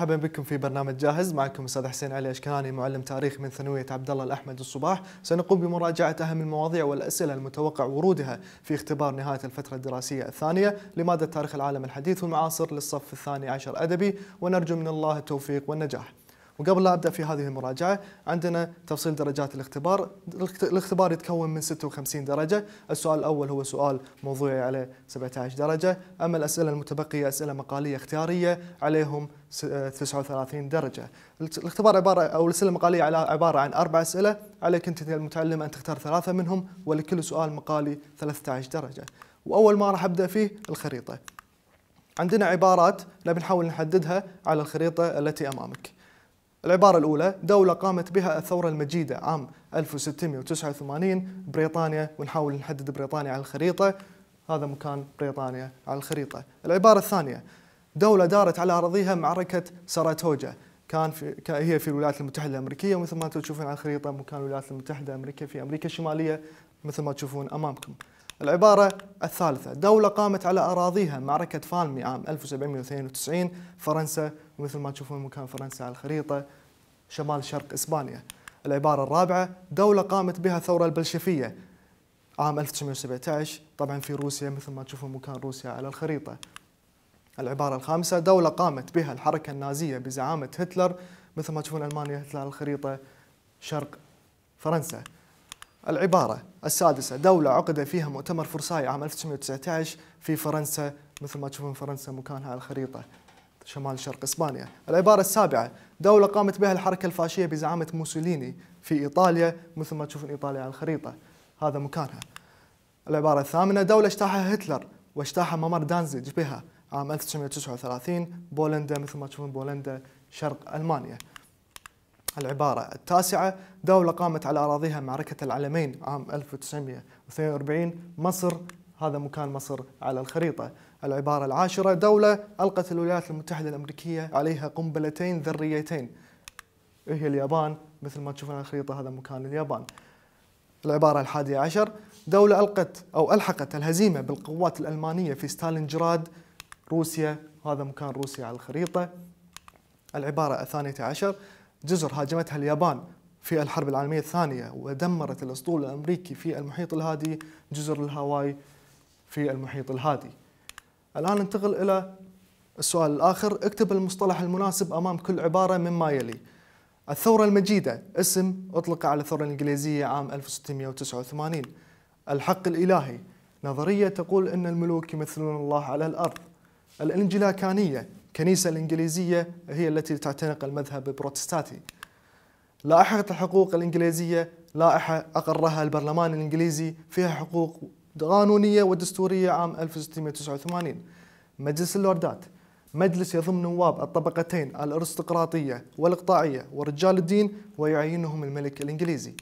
مرحبا بكم في برنامج جاهز معكم استاذ حسين علي اشكاني معلم تاريخ من ثانويه عبد الله الاحمد الصباح سنقوم بمراجعه اهم المواضيع والاسئله المتوقع ورودها في اختبار نهايه الفتره الدراسيه الثانيه لماده تاريخ العالم الحديث والمعاصر للصف الثاني عشر ادبي ونرجو من الله التوفيق والنجاح وقبل لا ابدا في هذه المراجعه عندنا تفصيل درجات الاختبار، الاختبار يتكون من 56 درجه، السؤال الاول هو سؤال موضوعي عليه 17 درجه، اما الاسئله المتبقيه اسئله مقاليه اختياريه عليهم 39 درجة الاختبار عبارة أو الأسئلة المقالية على عبارة عن أربع أسئلة عليك أنت المتعلم أن تختار ثلاثة منهم ولكل سؤال مقالي 13 درجة وأول ما راح أبدأ فيه الخريطة عندنا عبارات نبي نحاول نحددها على الخريطة التي أمامك العبارة الأولى دولة قامت بها الثورة المجيدة عام 1689 بريطانيا ونحاول نحدد بريطانيا على الخريطة هذا مكان بريطانيا على الخريطة العبارة الثانية دولة دارت على أراضيها معركة ساراتوجا كان في هي في الولايات المتحدة الأمريكية مثل ما تشوفون على الخريطة مكان الولايات المتحدة الأمريكية في أمريكا الشمالية مثل ما تشوفون أمامكم العبارة الثالثة دولة قامت على أراضيها معركة فالمي عام 1792 فرنسا ومثل ما تشوفون مكان فرنسا على الخريطة شمال شرق إسبانيا العبارة الرابعة دولة قامت بها الثورة البلشفية عام 1917 طبعا في روسيا مثل ما تشوفون مكان روسيا على الخريطة العبارة الخامسة دولة قامت بها الحركة النازية بزعامة هتلر مثل ما تشوفون ألمانيا هتلر على الخريطة شرق فرنسا العبارة السادسة دولة عقد فيها مؤتمر فرساي عام 1919 في فرنسا مثل ما تشوفون فرنسا مكانها على الخريطة شمال شرق إسبانيا العبارة السابعة دولة قامت بها الحركة الفاشية بزعامة موسوليني في إيطاليا مثل ما تشوفون إيطاليا على الخريطة هذا مكانها العبارة الثامنة دولة اجتاحها هتلر واجتاح ممر دانزيج بها عام 1939 بولندا مثل ما تشوفون بولندا شرق ألمانيا العبارة التاسعة دولة قامت على أراضيها معركة العلمين عام 1942 مصر هذا مكان مصر على الخريطة العبارة العاشرة دولة ألقت الولايات المتحدة الأمريكية عليها قنبلتين ذريتين هي اليابان مثل ما تشوفون على الخريطة هذا مكان اليابان العبارة الحادية عشر دولة ألقت أو ألحقت الهزيمة بالقوات الألمانية في ستالينجراد روسيا هذا مكان روسيا على الخريطة العبارة الثانية عشر جزر هاجمتها اليابان في الحرب العالمية الثانية ودمرت الأسطول الأمريكي في المحيط الهادي جزر الهاواي في المحيط الهادي الآن ننتقل إلى السؤال الآخر اكتب المصطلح المناسب أمام كل عبارة مما يلي الثورة المجيدة اسم أطلق على الثورة الإنجليزية عام 1689 الحق الإلهي نظرية تقول أن الملوك يمثلون الله على الأرض الإنجلاكانية الكنيسة الإنجليزية هي التي تعتنق المذهب البروتستانتي لائحة الحقوق الإنجليزية لائحة أقرها البرلمان الإنجليزي فيها حقوق قانونية ودستورية عام 1689 مجلس اللوردات مجلس يضم نواب الطبقتين الارستقراطية والإقطاعية ورجال الدين ويعينهم الملك الإنجليزي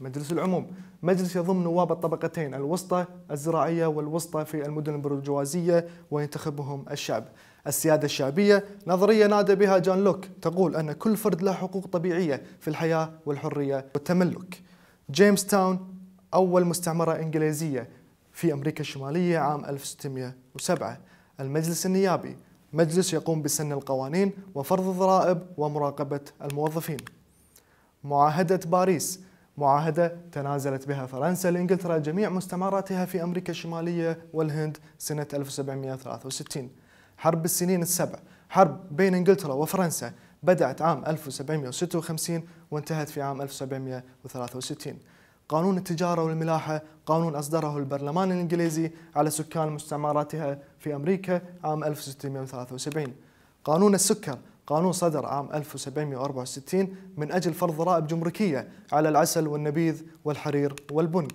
مجلس العموم مجلس يضم نواب الطبقتين الوسطى الزراعية والوسطى في المدن البرجوازية وينتخبهم الشعب السيادة الشعبية نظرية نادى بها جان لوك تقول أن كل فرد له حقوق طبيعية في الحياة والحرية والتملك جيمس تاون أول مستعمرة إنجليزية في أمريكا الشمالية عام 1607 المجلس النيابي مجلس يقوم بسن القوانين وفرض الضرائب ومراقبة الموظفين معاهدة باريس معاهدة تنازلت بها فرنسا لإنجلترا جميع مستعمراتها في أمريكا الشمالية والهند سنة 1763 حرب السنين السبع حرب بين انجلترا وفرنسا بدأت عام 1756 وانتهت في عام 1763 قانون التجارة والملاحة قانون أصدره البرلمان الإنجليزي على سكان مستعمراتها في أمريكا عام 1673 قانون السكر قانون صدر عام 1764 من أجل فرض ضرائب جمركية على العسل والنبيذ والحرير والبن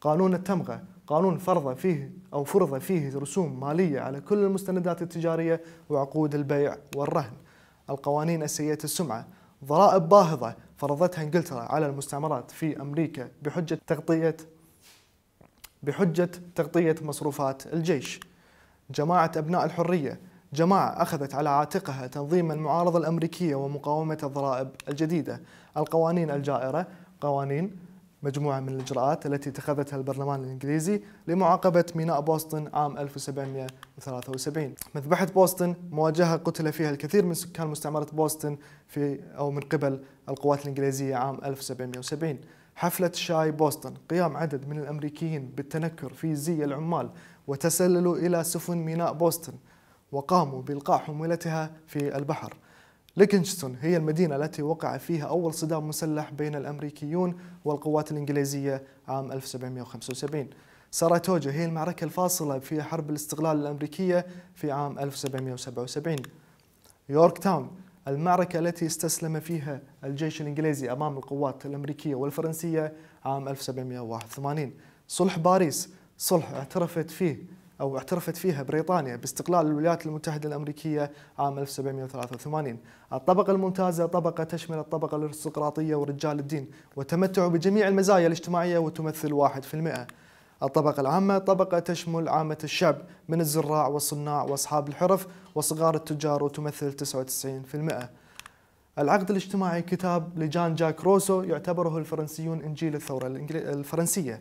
قانون التمغة قانون فرض فيه أو فرض فيه رسوم مالية على كل المستندات التجارية وعقود البيع والرهن القوانين السيئة السمعة ضرائب باهظة فرضتها انجلترا على المستعمرات في أمريكا بحجة تغطية بحجة تغطية مصروفات الجيش جماعة أبناء الحرية جماعة أخذت على عاتقها تنظيم المعارضة الأمريكية ومقاومة الضرائب الجديدة القوانين الجائرة قوانين مجموعة من الإجراءات التي اتخذتها البرلمان الإنجليزي لمعاقبة ميناء بوسطن عام 1773 مذبحة بوسطن مواجهة قتل فيها الكثير من سكان مستعمرة بوسطن في أو من قبل القوات الإنجليزية عام 1770 حفلة شاي بوسطن قيام عدد من الأمريكيين بالتنكر في زي العمال وتسللوا إلى سفن ميناء بوسطن وقاموا بإلقاء حمولتها في البحر لكنجستون هي المدينة التي وقع فيها أول صدام مسلح بين الأمريكيون والقوات الإنجليزية عام 1775 ساراتوجا هي المعركة الفاصلة في حرب الاستقلال الأمريكية في عام 1777 يورك تاون المعركة التي استسلم فيها الجيش الإنجليزي أمام القوات الأمريكية والفرنسية عام 1781 صلح باريس صلح اعترفت فيه أو اعترفت فيها بريطانيا باستقلال الولايات المتحدة الأمريكية عام 1783 الطبقة الممتازة طبقة تشمل الطبقة الارستقراطية ورجال الدين وتمتع بجميع المزايا الاجتماعية وتمثل 1% الطبقة العامة طبقة تشمل عامة الشعب من الزراع والصناع وأصحاب الحرف وصغار التجار وتمثل 99% العقد الاجتماعي كتاب لجان جاك روسو يعتبره الفرنسيون إنجيل الثورة الفرنسية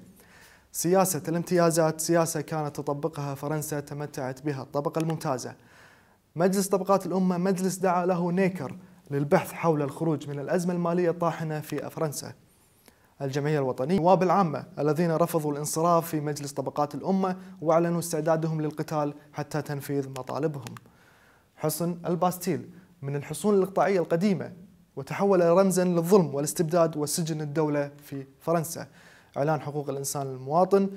سياسة الامتيازات سياسة كانت تطبقها فرنسا تمتعت بها الطبقة الممتازة مجلس طبقات الأمة مجلس دعا له نيكر للبحث حول الخروج من الأزمة المالية الطاحنة في فرنسا الجمعية الوطنية النواب العامة الذين رفضوا الانصراف في مجلس طبقات الأمة وأعلنوا استعدادهم للقتال حتى تنفيذ مطالبهم حصن الباستيل من الحصون الإقطاعية القديمة وتحول رمزا للظلم والاستبداد وسجن الدولة في فرنسا إعلان حقوق الإنسان للمواطن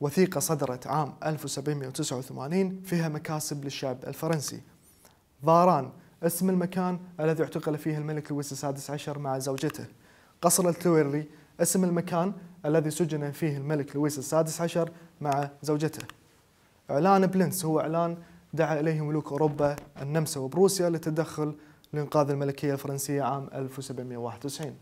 وثيقة صدرت عام 1789 فيها مكاسب للشعب الفرنسي ظاران اسم المكان الذي اعتقل فيه الملك لويس السادس عشر مع زوجته قصر التويري اسم المكان الذي سجن فيه الملك لويس السادس عشر مع زوجته إعلان بلينس هو إعلان دعا إليه ملوك أوروبا النمسا وبروسيا للتدخل لإنقاذ الملكية الفرنسية عام 1791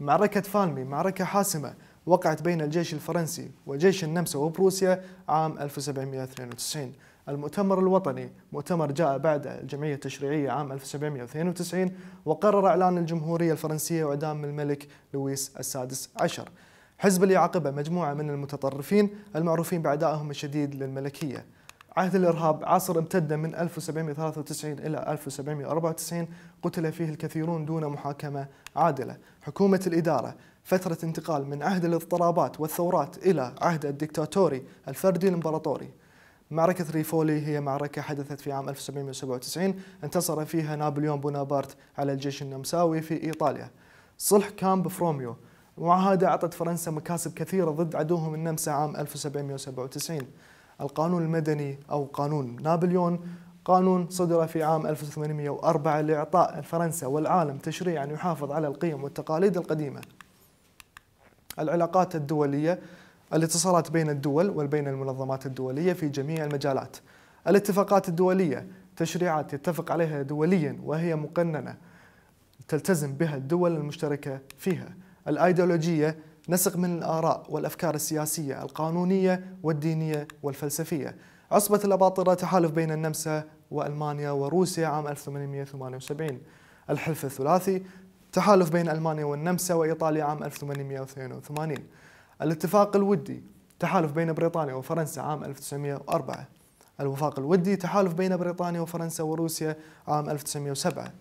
معركة فالمي معركة حاسمة وقعت بين الجيش الفرنسي وجيش النمسا وبروسيا عام 1792 المؤتمر الوطني مؤتمر جاء بعد الجمعية التشريعية عام 1792 وقرر إعلان الجمهورية الفرنسية وإعدام الملك لويس السادس عشر حزب اللي مجموعة من المتطرفين المعروفين بعدائهم الشديد للملكية عهد الإرهاب عصر امتد من 1793 إلى 1794 قتل فيه الكثيرون دون محاكمة عادلة حكومة الإدارة فترة انتقال من عهد الاضطرابات والثورات إلى عهد الدكتاتوري الفردي الإمبراطوري معركة ريفولي هي معركة حدثت في عام 1797 انتصر فيها نابليون بونابرت على الجيش النمساوي في إيطاليا صلح كامب فروميو المعاهدة أعطت فرنسا مكاسب كثيرة ضد عدوهم النمسا عام 1797 القانون المدني أو قانون نابليون قانون صدر في عام 1804 لإعطاء فرنسا والعالم تشريعا يحافظ على القيم والتقاليد القديمة العلاقات الدولية الاتصالات بين الدول وبين المنظمات الدولية في جميع المجالات الاتفاقات الدولية تشريعات يتفق عليها دوليا وهي مقننة تلتزم بها الدول المشتركة فيها الأيديولوجية نسق من الآراء والأفكار السياسية القانونية والدينية والفلسفية عصبة الأباطرة تحالف بين النمسا وألمانيا وروسيا عام 1878 الحلف الثلاثي تحالف بين ألمانيا والنمسا وإيطاليا عام 1882 الاتفاق الودي تحالف بين بريطانيا وفرنسا عام 1904 الوفاق الودي تحالف بين بريطانيا وفرنسا وروسيا عام 1907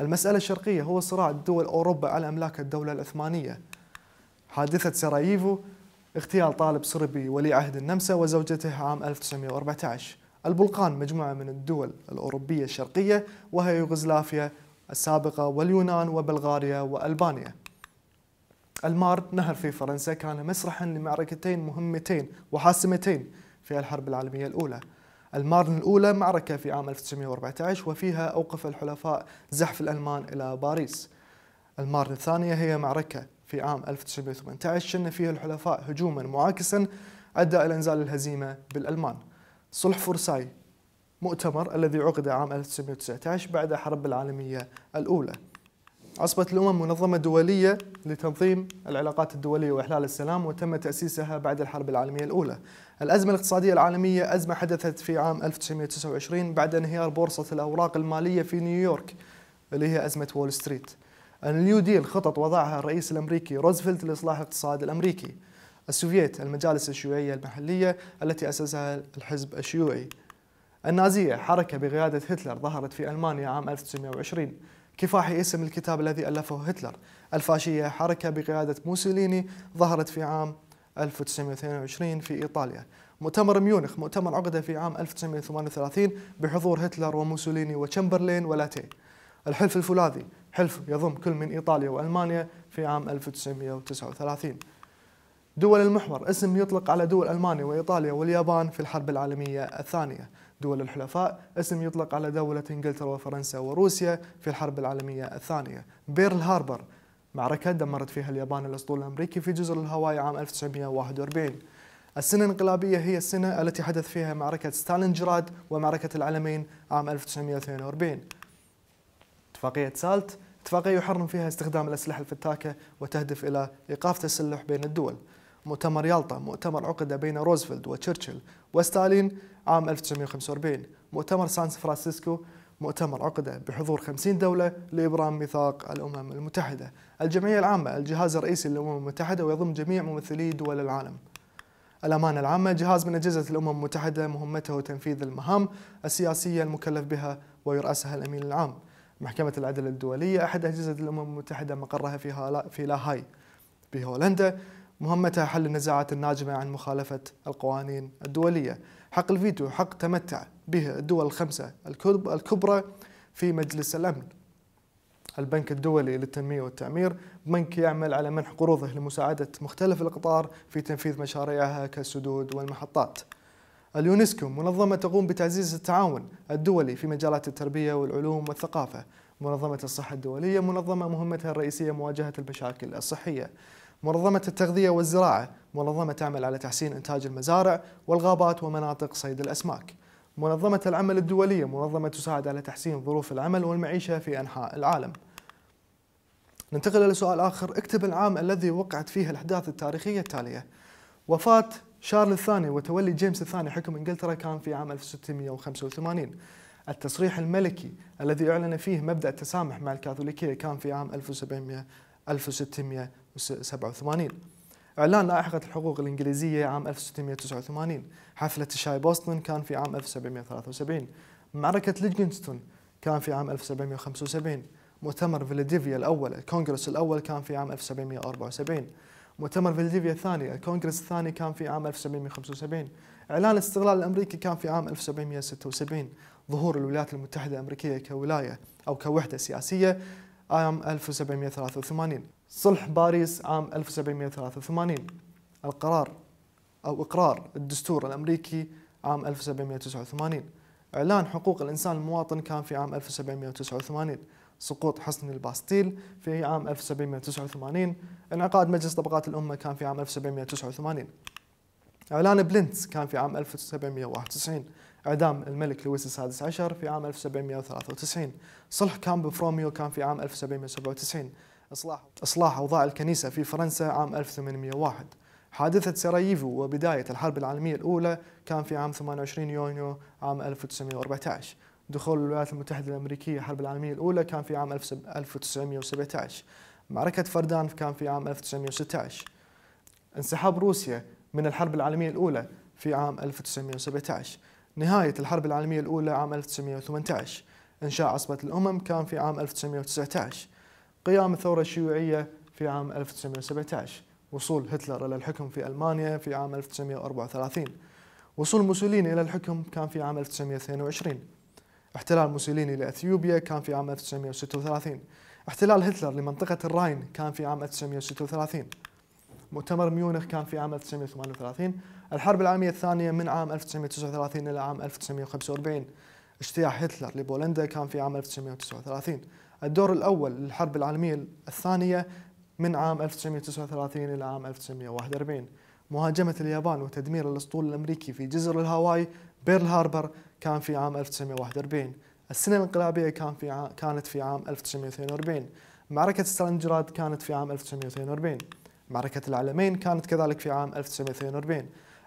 المسألة الشرقية هو صراع دول أوروبا على أملاك الدولة العثمانية حادثة سراييفو اغتيال طالب صربي ولي عهد النمسا وزوجته عام 1914 البلقان مجموعة من الدول الأوروبية الشرقية وهي يوغوسلافيا السابقة واليونان وبلغاريا وألبانيا المار نهر في فرنسا كان مسرحا لمعركتين مهمتين وحاسمتين في الحرب العالمية الأولى المارن الأولى معركة في عام 1914 وفيها أوقف الحلفاء زحف الألمان إلى باريس المارن الثانية هي معركة في عام 1918 شن فيها الحلفاء هجوما معاكسا أدى إلى إنزال الهزيمة بالألمان صلح فرساي مؤتمر الذي عقد عام 1919 بعد حرب العالمية الأولى أصبحت الأمم منظمة دولية لتنظيم العلاقات الدولية وإحلال السلام وتم تأسيسها بعد الحرب العالمية الأولى الأزمة الاقتصادية العالمية أزمة حدثت في عام 1929 بعد انهيار بورصة الأوراق المالية في نيويورك اللي هي أزمة وول ستريت النيو ديل خطط وضعها الرئيس الأمريكي روزفلت لإصلاح الاقتصاد الأمريكي السوفييت المجالس الشيوعية المحلية التي أسسها الحزب الشيوعي النازية حركة بقيادة هتلر ظهرت في ألمانيا عام 1920 كفاحي اسم الكتاب الذي ألفه هتلر الفاشية حركة بقيادة موسوليني ظهرت في عام 1922 في إيطاليا مؤتمر ميونخ مؤتمر عقد في عام 1938 بحضور هتلر وموسوليني وتشمبرلين ولاتيه الحلف الفولاذي حلف يضم كل من إيطاليا وألمانيا في عام 1939 دول المحور اسم يطلق على دول ألمانيا وإيطاليا واليابان في الحرب العالمية الثانية دول الحلفاء اسم يطلق على دولة انجلترا وفرنسا وروسيا في الحرب العالمية الثانية بيرل هاربر معركة دمرت فيها اليابان الأسطول الأمريكي في جزر الهواي عام 1941 السنة الانقلابية هي السنة التي حدث فيها معركة ستالينجراد ومعركة العلمين عام 1942 اتفاقية سالت اتفاقية يحرم فيها استخدام الأسلحة الفتاكة وتهدف إلى إيقاف تسلح بين الدول مؤتمر يالطا مؤتمر عقد بين روزفلت وتشرشل وستالين عام 1945 مؤتمر سان فرانسيسكو مؤتمر عقدة بحضور 50 دولة لإبرام ميثاق الأمم المتحدة الجمعية العامة الجهاز الرئيسي للأمم المتحدة ويضم جميع ممثلي دول العالم الأمانة العامة جهاز من أجهزة الأمم المتحدة مهمته تنفيذ المهام السياسية المكلف بها ويرأسها الأمين العام محكمة العدل الدولية أحد أجهزة الأمم المتحدة مقرها في, في لاهاي بهولندا مهمتها حل النزاعات الناجمة عن مخالفة القوانين الدولية حق الفيتو حق تمتع به الدول الخمسة الكبرى في مجلس الأمن البنك الدولي للتنمية والتعمير بنك يعمل على منح قروضه لمساعدة مختلف الأقطار في تنفيذ مشاريعها كالسدود والمحطات اليونسكو منظمة تقوم بتعزيز التعاون الدولي في مجالات التربية والعلوم والثقافة منظمة الصحة الدولية منظمة مهمتها الرئيسية مواجهة المشاكل الصحية منظمة التغذية والزراعة منظمة تعمل على تحسين إنتاج المزارع والغابات ومناطق صيد الأسماك منظمة العمل الدولية منظمة تساعد على تحسين ظروف العمل والمعيشة في أنحاء العالم ننتقل إلى سؤال آخر اكتب العام الذي وقعت فيه الأحداث التاريخية التالية وفاة شارل الثاني وتولي جيمس الثاني حكم إنجلترا كان في عام 1685 التصريح الملكي الذي أعلن فيه مبدأ التسامح مع الكاثوليكية كان في عام 1700 1687 إعلان لائحة الحقوق الإنجليزية عام 1689 حفلة شاي بوسطن كان في عام 1773 معركة ليجنستون كان في عام 1775 مؤتمر فيلاديفيا الأول الكونغرس الأول كان في عام 1774 مؤتمر فيلاديفيا الثاني الكونغرس الثاني كان في عام 1775 إعلان الاستقلال الأمريكي كان في عام 1776 ظهور الولايات المتحدة الأمريكية كولاية أو كوحدة سياسية عام 1783 صلح باريس عام 1783 القرار أو إقرار الدستور الأمريكي عام 1789 إعلان حقوق الإنسان المواطن كان في عام 1789 سقوط حصن الباستيل في عام 1789 انعقاد مجلس طبقات الأمة كان في عام 1789 إعلان بلنت كان في عام 1791 إعدام الملك لويس السادس عشر في عام 1793 صلح كامب فروميو كان في عام 1797 إصلاح إصلاح أوضاع الكنيسة في فرنسا عام 1801 حادثة سراييفو وبداية الحرب العالمية الأولى كان في عام 28 يونيو عام 1914 دخول الولايات المتحدة الأمريكية الحرب العالمية الأولى كان في عام 1917 معركة فردان كان في عام 1916 انسحاب روسيا من الحرب العالمية الأولى في عام 1917 نهاية الحرب العالمية الأولى عام 1918 إنشاء عصبة الأمم كان في عام 1919 قيام الثورة الشيوعية في عام 1917 وصول هتلر إلى الحكم في ألمانيا في عام 1934 وصول موسوليني إلى الحكم كان في عام 1922 احتلال موسوليني لأثيوبيا كان في عام 1936 احتلال هتلر لمنطقة الراين كان في عام 1936 مؤتمر ميونخ كان في عام 1938 الحرب العالمية الثانية من عام 1939 إلى عام 1945 اجتياح هتلر لبولندا كان في عام 1939 الدور الأول للحرب العالمية الثانية من عام 1939 إلى عام 1941 مهاجمة اليابان وتدمير الأسطول الأمريكي في جزر الهاواي بيرل هاربر كان في عام 1941 السنة الانقلابية كان في عام كانت في عام 1942 معركة ستالينجراد كانت في عام 1942 معركة العلمين كانت كذلك في عام 1942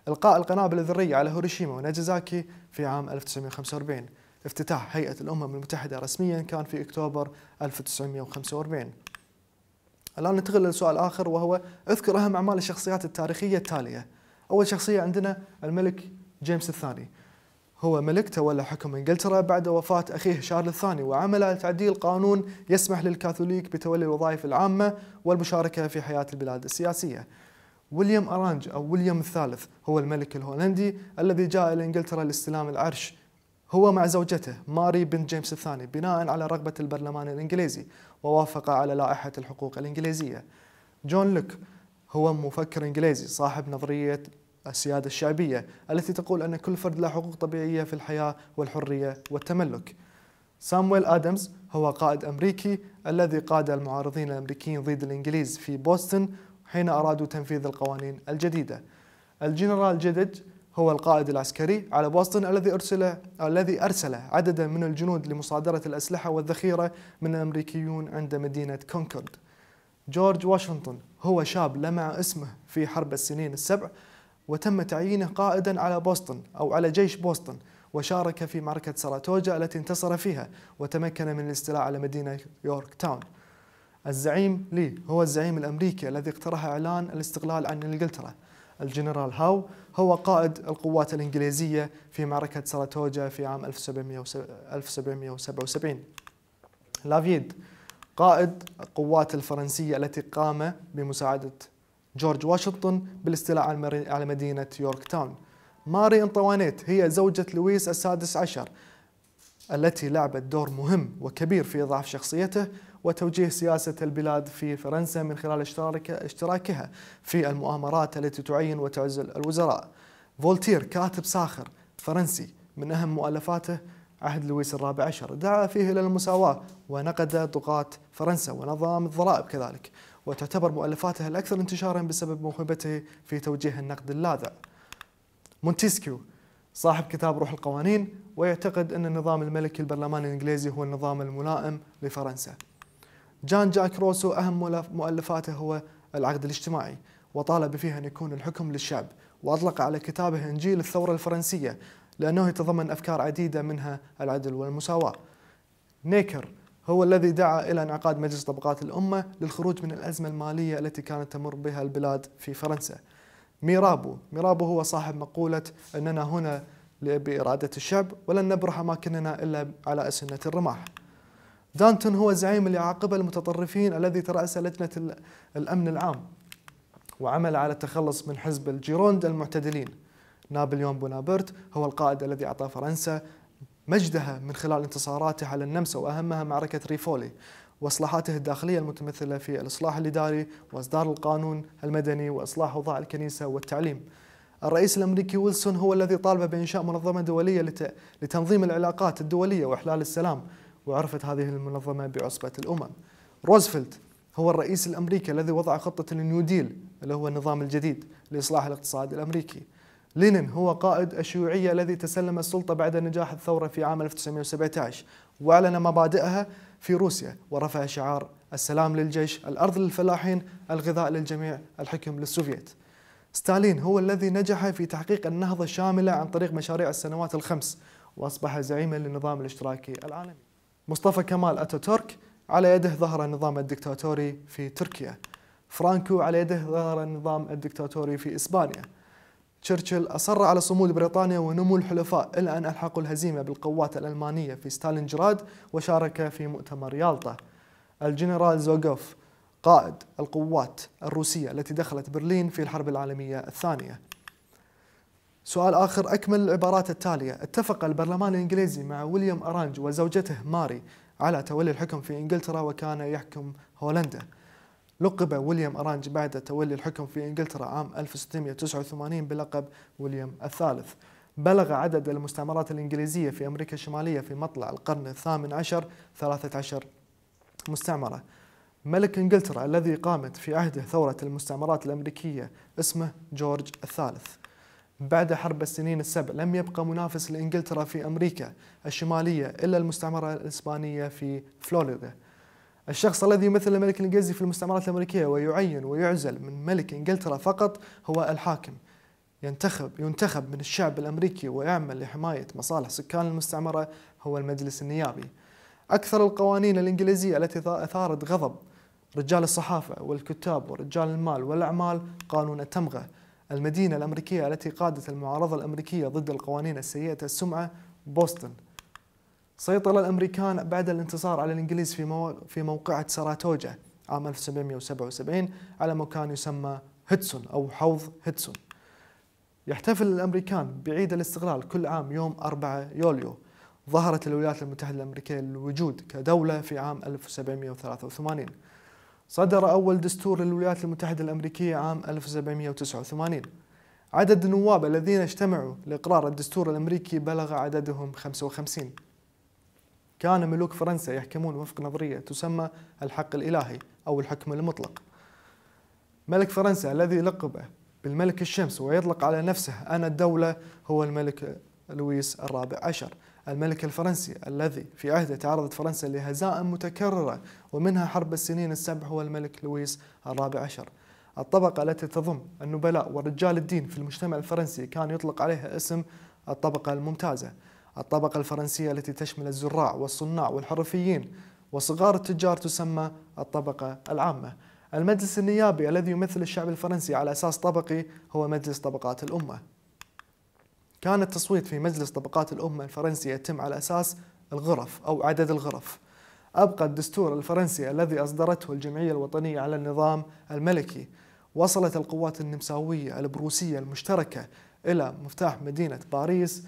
إلقاء القنابل الذرية على هيروشيما وناجازاكي في عام 1945 افتتاح هيئة الأمم المتحدة رسميا كان في أكتوبر 1945 الآن ننتقل لسؤال آخر وهو اذكر أهم أعمال الشخصيات التاريخية التالية أول شخصية عندنا الملك جيمس الثاني هو ملك تولى حكم انجلترا بعد وفاة أخيه شارل الثاني وعمل على تعديل قانون يسمح للكاثوليك بتولي الوظائف العامة والمشاركة في حياة البلاد السياسية ويليام أرانج أو ويليام الثالث هو الملك الهولندي الذي جاء إلى إنجلترا لاستلام العرش هو مع زوجته ماري بنت جيمس الثاني بناء على رغبة البرلمان الإنجليزي ووافق على لائحة الحقوق الإنجليزية جون لوك هو مفكر إنجليزي صاحب نظرية السيادة الشعبية التي تقول أن كل فرد له حقوق طبيعية في الحياة والحرية والتملك سامويل آدمز هو قائد أمريكي الذي قاد المعارضين الأمريكيين ضد الإنجليز في بوسطن حين أرادوا تنفيذ القوانين الجديدة الجنرال جدج هو القائد العسكري على بوسطن الذي أرسل الذي أرسل عددا من الجنود لمصادرة الأسلحة والذخيرة من الأمريكيون عند مدينة كونكورد. جورج واشنطن هو شاب لمع اسمه في حرب السنين السبع وتم تعيينه قائدا على بوسطن أو على جيش بوسطن وشارك في معركة ساراتوجا التي انتصر فيها وتمكن من الاستيلاء على مدينة يورك تاون الزعيم لي هو الزعيم الأمريكي الذي اقترح إعلان الاستقلال عن إنجلترا الجنرال هاو هو قائد القوات الإنجليزية في معركة ساراتوجا في عام 1777 لافيد قائد القوات الفرنسية التي قام بمساعدة جورج واشنطن بالاستيلاء على مدينة يورك تاون ماري انطوانيت هي زوجة لويس السادس عشر التي لعبت دور مهم وكبير في إضعاف شخصيته وتوجيه سياسة البلاد في فرنسا من خلال اشتراكها في المؤامرات التي تعين وتعز الوزراء فولتير كاتب ساخر فرنسي من أهم مؤلفاته عهد لويس الرابع عشر دعا فيه إلى المساواة ونقد طغاة فرنسا ونظام الضرائب كذلك وتعتبر مؤلفاته الأكثر انتشارا بسبب موهبته في توجيه النقد اللاذع مونتيسكيو صاحب كتاب روح القوانين ويعتقد أن النظام الملكي البرلماني الإنجليزي هو النظام الملائم لفرنسا جان جاك روسو أهم مؤلفاته هو العقد الاجتماعي وطالب فيه أن يكون الحكم للشعب وأطلق على كتابه إنجيل الثورة الفرنسية لأنه يتضمن أفكار عديدة منها العدل والمساواة نيكر هو الذي دعا إلى انعقاد مجلس طبقات الأمة للخروج من الأزمة المالية التي كانت تمر بها البلاد في فرنسا ميرابو ميرابو هو صاحب مقولة أننا هنا بإرادة الشعب ولن نبرح أماكننا إلا على أسنة الرماح دانتون هو زعيم اليعاقبة المتطرفين الذي ترأس لجنة الأمن العام وعمل على التخلص من حزب الجيروند المعتدلين نابليون بونابرت هو القائد الذي أعطى فرنسا مجدها من خلال انتصاراته على النمسا وأهمها معركة ريفولي واصلاحاته الداخليه المتمثله في الاصلاح الاداري واصدار القانون المدني واصلاح اوضاع الكنيسه والتعليم. الرئيس الامريكي ويلسون هو الذي طالب بانشاء منظمه دوليه لتنظيم العلاقات الدوليه واحلال السلام وعرفت هذه المنظمة بعصبة الأمم روزفلت هو الرئيس الأمريكي الذي وضع خطة النيو ديل اللي هو النظام الجديد لإصلاح الاقتصاد الأمريكي لينين هو قائد الشيوعية الذي تسلم السلطة بعد نجاح الثورة في عام 1917 وأعلن مبادئها في روسيا ورفع شعار السلام للجيش الأرض للفلاحين الغذاء للجميع الحكم للسوفيت ستالين هو الذي نجح في تحقيق النهضة الشاملة عن طريق مشاريع السنوات الخمس وأصبح زعيما للنظام الاشتراكي العالمي مصطفى كمال أتاتورك على يده ظهر النظام الدكتاتوري في تركيا فرانكو على يده ظهر النظام الدكتاتوري في إسبانيا تشرشل أصر على صمود بريطانيا ونمو الحلفاء إلى أن ألحقوا الهزيمة بالقوات الألمانية في ستالينجراد وشارك في مؤتمر يالطا الجنرال زوغوف قائد القوات الروسية التي دخلت برلين في الحرب العالمية الثانية سؤال آخر أكمل العبارات التالية اتفق البرلمان الإنجليزي مع ويليام أرانج وزوجته ماري على تولي الحكم في إنجلترا وكان يحكم هولندا لقب ويليام أرانج بعد تولي الحكم في إنجلترا عام 1689 بلقب ويليام الثالث بلغ عدد المستعمرات الإنجليزية في أمريكا الشمالية في مطلع القرن الثامن عشر 13 مستعمرة ملك إنجلترا الذي قامت في عهده ثورة المستعمرات الأمريكية اسمه جورج الثالث بعد حرب السنين السبع لم يبقى منافس لإنجلترا في أمريكا الشمالية إلا المستعمرة الإسبانية في فلوريدا الشخص الذي يمثل الملك الإنجليزي في المستعمرات الأمريكية ويعين ويعزل من ملك إنجلترا فقط هو الحاكم ينتخب ينتخب من الشعب الأمريكي ويعمل لحماية مصالح سكان المستعمرة هو المجلس النيابي أكثر القوانين الإنجليزية التي أثارت غضب رجال الصحافة والكتاب ورجال المال والأعمال قانون التمغة المدينة الأمريكية التي قادت المعارضة الأمريكية ضد القوانين السيئة السمعة بوسطن سيطر الأمريكان بعد الانتصار على الإنجليز في في موقعة ساراتوجا عام 1777 على مكان يسمى هيدسون أو حوض هيدسون يحتفل الأمريكان بعيد الاستقلال كل عام يوم 4 يوليو ظهرت الولايات المتحدة الأمريكية للوجود كدولة في عام 1783 صدر أول دستور للولايات المتحدة الأمريكية عام 1789 عدد النواب الذين اجتمعوا لإقرار الدستور الأمريكي بلغ عددهم 55 كان ملوك فرنسا يحكمون وفق نظرية تسمى الحق الإلهي أو الحكم المطلق ملك فرنسا الذي لقبه بالملك الشمس ويطلق على نفسه أنا الدولة هو الملك لويس الرابع عشر الملك الفرنسي الذي في عهده تعرضت فرنسا لهزائم متكررة ومنها حرب السنين السبع هو الملك لويس الرابع عشر الطبقة التي تضم النبلاء ورجال الدين في المجتمع الفرنسي كان يطلق عليها اسم الطبقة الممتازة الطبقة الفرنسية التي تشمل الزراع والصناع والحرفيين وصغار التجار تسمى الطبقة العامة المجلس النيابي الذي يمثل الشعب الفرنسي على أساس طبقي هو مجلس طبقات الأمة كان التصويت في مجلس طبقات الأمة الفرنسي يتم على أساس الغرف أو عدد الغرف أبقى الدستور الفرنسي الذي أصدرته الجمعية الوطنية على النظام الملكي وصلت القوات النمساوية البروسية المشتركة إلى مفتاح مدينة باريس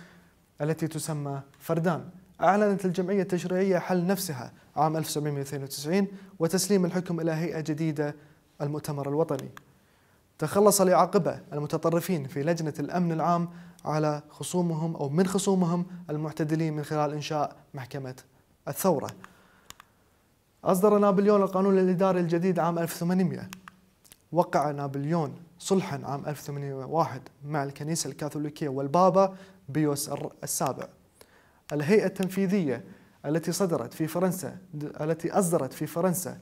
التي تسمى فردان أعلنت الجمعية التشريعية حل نفسها عام 1792 وتسليم الحكم إلى هيئة جديدة المؤتمر الوطني تخلص لعاقبة المتطرفين في لجنة الأمن العام على خصومهم أو من خصومهم المعتدلين من خلال إنشاء محكمة الثورة أصدر نابليون القانون الإداري الجديد عام 1800 وقع نابليون صلحا عام 1801 مع الكنيسة الكاثوليكية والبابا بيوس السابع الهيئة التنفيذية التي صدرت في فرنسا التي أصدرت في فرنسا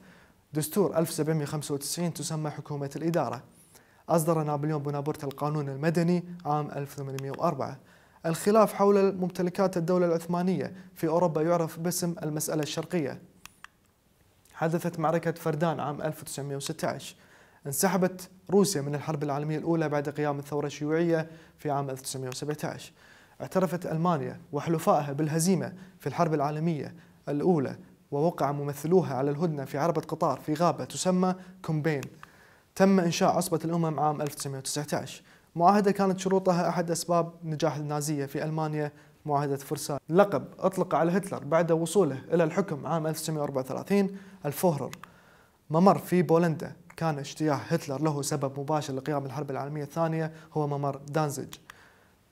دستور 1795 تسمى حكومة الإدارة أصدر نابليون بونابرت القانون المدني عام 1804 الخلاف حول ممتلكات الدولة العثمانية في أوروبا يعرف باسم المسألة الشرقية حدثت معركة فردان عام 1916 انسحبت روسيا من الحرب العالمية الأولى بعد قيام الثورة الشيوعية في عام 1917 اعترفت ألمانيا وحلفائها بالهزيمة في الحرب العالمية الأولى ووقع ممثلوها على الهدنة في عربة قطار في غابة تسمى كومبين تم إنشاء عصبة الأمم عام 1919 معاهدة كانت شروطها أحد أسباب نجاح النازية في ألمانيا معاهدة فرساي لقب أطلق على هتلر بعد وصوله إلى الحكم عام 1934 الفهرر ممر في بولندا كان اجتياح هتلر له سبب مباشر لقيام الحرب العالمية الثانية هو ممر دانزج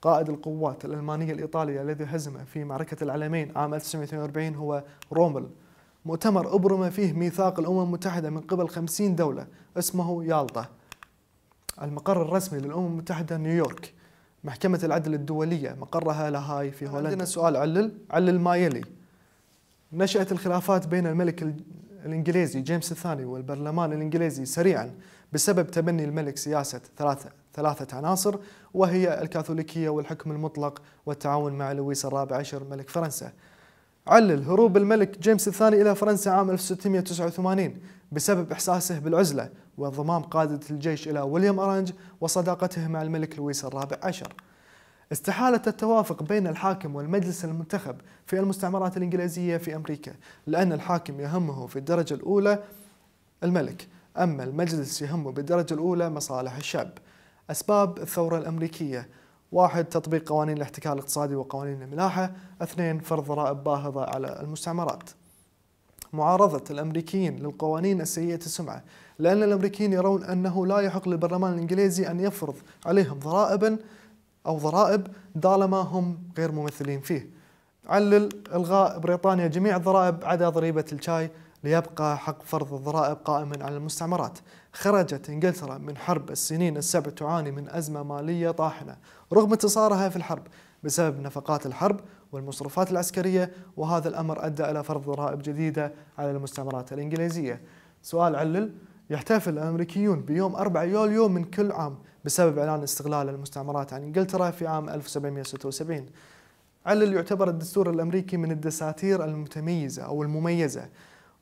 قائد القوات الألمانية الإيطالية الذي هزم في معركة العلمين عام 1942 هو رومل مؤتمر أبرم فيه ميثاق الأمم المتحدة من قبل 50 دولة اسمه يالطا المقر الرسمي للأمم المتحدة نيويورك محكمة العدل الدولية مقرها لاهاي في هولندا عندنا سؤال علل علل ما يلي نشأت الخلافات بين الملك الإنجليزي جيمس الثاني والبرلمان الإنجليزي سريعا بسبب تبني الملك سياسة ثلاثة ثلاثة عناصر وهي الكاثوليكية والحكم المطلق والتعاون مع لويس الرابع عشر ملك فرنسا علل هروب الملك جيمس الثاني إلى فرنسا عام 1689 بسبب إحساسه بالعزلة وانضمام قادة الجيش إلى ويليام أرانج وصداقته مع الملك لويس الرابع عشر استحالة التوافق بين الحاكم والمجلس المنتخب في المستعمرات الإنجليزية في أمريكا لأن الحاكم يهمه في الدرجة الأولى الملك أما المجلس يهمه بالدرجة الأولى مصالح الشعب أسباب الثورة الأمريكية واحد تطبيق قوانين الاحتكار الاقتصادي وقوانين الملاحة اثنين فرض ضرائب باهظة على المستعمرات معارضة الأمريكيين للقوانين السيئة السمعة لأن الأمريكيين يرون أنه لا يحق للبرلمان الإنجليزي أن يفرض عليهم ضرائبا أو ضرائب طالما هم غير ممثلين فيه علل إلغاء بريطانيا جميع الضرائب عدا ضريبة الشاي ليبقى حق فرض الضرائب قائما على المستعمرات خرجت إنجلترا من حرب السنين السبع تعاني من أزمة مالية طاحنة رغم انتصارها في الحرب بسبب نفقات الحرب والمصروفات العسكرية وهذا الأمر أدى إلى فرض ضرائب جديدة على المستعمرات الإنجليزية سؤال علل يحتفل الأمريكيون بيوم 4 يوليو من كل عام بسبب إعلان استغلال المستعمرات عن إنجلترا في عام 1776 علل يعتبر الدستور الأمريكي من الدساتير المتميزة أو المميزة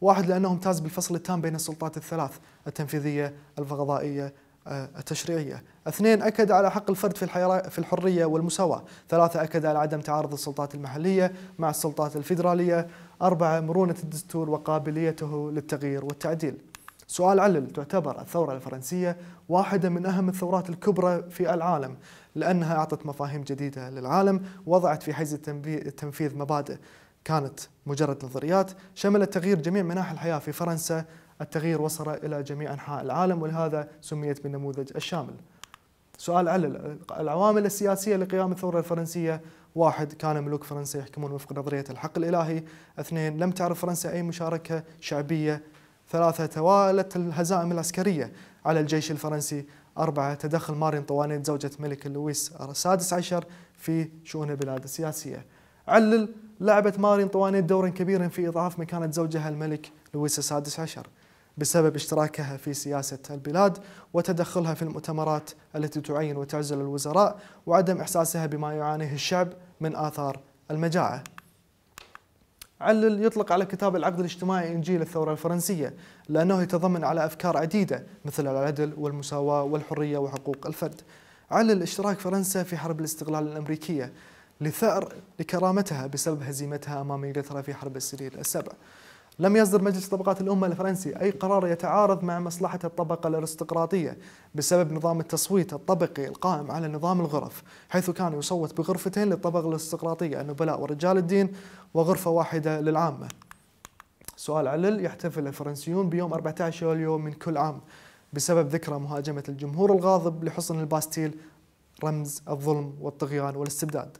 واحد لأنه امتاز بالفصل التام بين السلطات الثلاث التنفيذية القضائية آه، التشريعية اثنين أكد على حق الفرد في, في الحرية والمساواة ثلاثة أكد على عدم تعارض السلطات المحلية مع السلطات الفيدرالية أربعة مرونة الدستور وقابليته للتغيير والتعديل سؤال علل تعتبر الثورة الفرنسية واحدة من أهم الثورات الكبرى في العالم لأنها أعطت مفاهيم جديدة للعالم وضعت في حيز التنفيذ مبادئ كانت مجرد نظريات شملت تغيير جميع مناحي الحياة في فرنسا التغيير وصل إلى جميع أنحاء العالم ولهذا سميت بالنموذج الشامل سؤال على العوامل السياسية لقيام الثورة الفرنسية واحد كان ملوك فرنسا يحكمون وفق نظرية الحق الإلهي اثنين لم تعرف فرنسا أي مشاركة شعبية ثلاثة توالت الهزائم العسكرية على الجيش الفرنسي أربعة تدخل ماري طوانيت زوجة ملك لويس السادس عشر في شؤون البلاد السياسية علل لعبت ماري طوانيت دورا كبيرا في إضعاف مكانة زوجها الملك لويس السادس عشر بسبب اشتراكها في سياسة البلاد وتدخلها في المؤتمرات التي تعين وتعزل الوزراء وعدم إحساسها بما يعانيه الشعب من آثار المجاعة علل يطلق على كتاب العقد الاجتماعي إنجيل الثورة الفرنسية لأنه يتضمن على أفكار عديدة مثل العدل والمساواة والحرية وحقوق الفرد علل اشتراك فرنسا في حرب الاستقلال الأمريكية لثأر لكرامتها بسبب هزيمتها أمام إنجلترا في حرب السرير السبع لم يصدر مجلس طبقات الأمة الفرنسي أي قرار يتعارض مع مصلحة الطبقة الأرستقراطية بسبب نظام التصويت الطبقي القائم على نظام الغرف حيث كان يصوت بغرفتين للطبقة الأرستقراطية النبلاء ورجال الدين وغرفة واحدة للعامة سؤال علل يحتفل الفرنسيون بيوم 14 يوليو من كل عام بسبب ذكرى مهاجمة الجمهور الغاضب لحصن الباستيل رمز الظلم والطغيان والاستبداد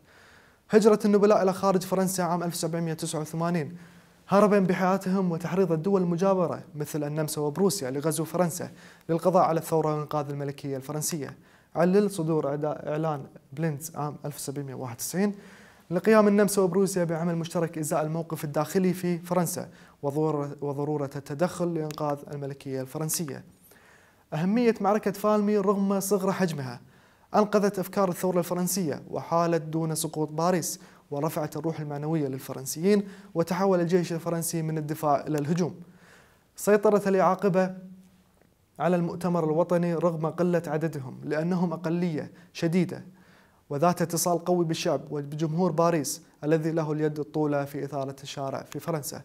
هجرة النبلاء إلى خارج فرنسا عام 1789 هربا بحياتهم وتحريض الدول المجاورة مثل النمسا وبروسيا لغزو فرنسا للقضاء على الثورة وإنقاذ الملكية الفرنسية علل صدور إعلان بلينتز عام 1791 لقيام النمسا وبروسيا بعمل مشترك إزاء الموقف الداخلي في فرنسا وضرورة التدخل لإنقاذ الملكية الفرنسية أهمية معركة فالمي رغم صغر حجمها أنقذت أفكار الثورة الفرنسية وحالت دون سقوط باريس ورفعت الروح المعنوية للفرنسيين وتحول الجيش الفرنسي من الدفاع إلى الهجوم سيطرت اليعاقبة على المؤتمر الوطني رغم قلة عددهم لأنهم أقلية شديدة وذات اتصال قوي بالشعب وبجمهور باريس الذي له اليد الطولة في إثارة الشارع في فرنسا